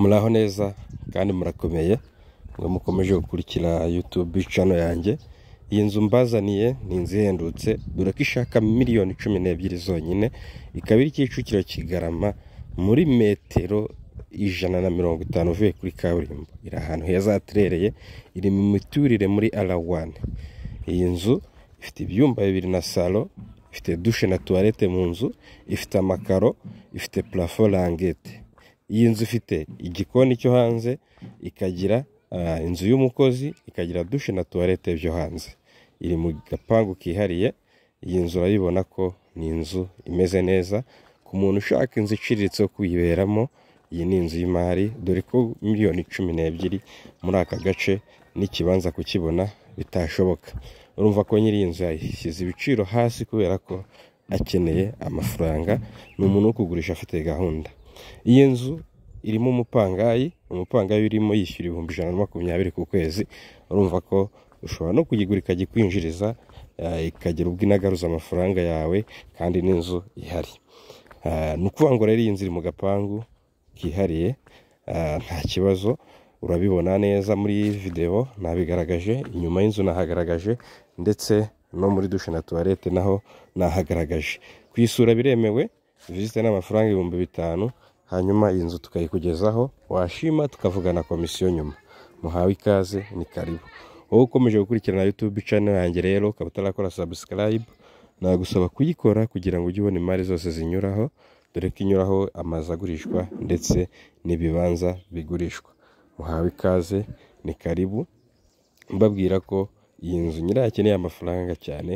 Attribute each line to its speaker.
Speaker 1: muraho neza kandi murakomeye ngo mukomeje gukurikira yutube icano yanjye iyi nzu mbazaniye ni inzu ihendutse dore ko ishaka miliyoni cumi n'ebyiri zonyine ikaba iri kicukiro kigarama muri metero ijana na mirongo itanu uvuye kuri kaburimbo iri ahantu heza haterereye iri mu miturire muri arawani iyi nzu ifite ibyumba bibiri na salo ifite dushe na tuwarete mu nzu ifite amakaro ifite purafo rangete iyi nzu ifite igikoni cyo hanze ikagira ah, inzu y'umukozi ikagira dushe na tuwarete byo hanze iri mu gapangu kihariye iyi nzu urabibona ko ni inzu imeze neza ku muntu ushaka inzu iciriritse yo kuyiberamo iyi ni inzu y'imari dore ko miliyoni cumi n'ebyiri muri aka gace n'ikibanza kukibona bitashoboka urumva ko nyiri iyi nzu yashyize ibiciro hasi kubera ko akeneye amafaranga ni umuntu wo kugurisha afite gahunda iyi nzu irimo umupangayi umupangayi urimo yishyura ibihumbi ijana na makumyabiri ku kwezi urumva ko ushobora no kuyigura ikajya eh, ikagira ubwo inagaruza amafaranga yawe kandi n'inzu ihari eh, ni ukuvuga ngo rero iyi nzu iri mu gapangu kihariye eh, nta kibazo urabibona neza muri iyi videwo nabigaragaje inyuma y'inzu nahagaragaje ndetse no muri dushe na tuwarete naho nahagaragaje kuyisura biremewe visite ni amafaranga ibihumbi bitanu hanyuma iyi nzu tukayikugezaho washima tukavugana komisiyo nyuma muhawe ikaze ni karibu wowe ukomeje gukurikirana yutube cano yanjye rero ukaba utarakora sabusikarayibu nagusaba kuyikora kugira ngo ujye ubona imari zose zinyuraho dore ko inyuraho amazu agurishwa ndetse n'ibibanza bigurishwa muhawe ikaze ni karibu mbabwira ko iyi nzu nyirayo akeneye amafaranga cyane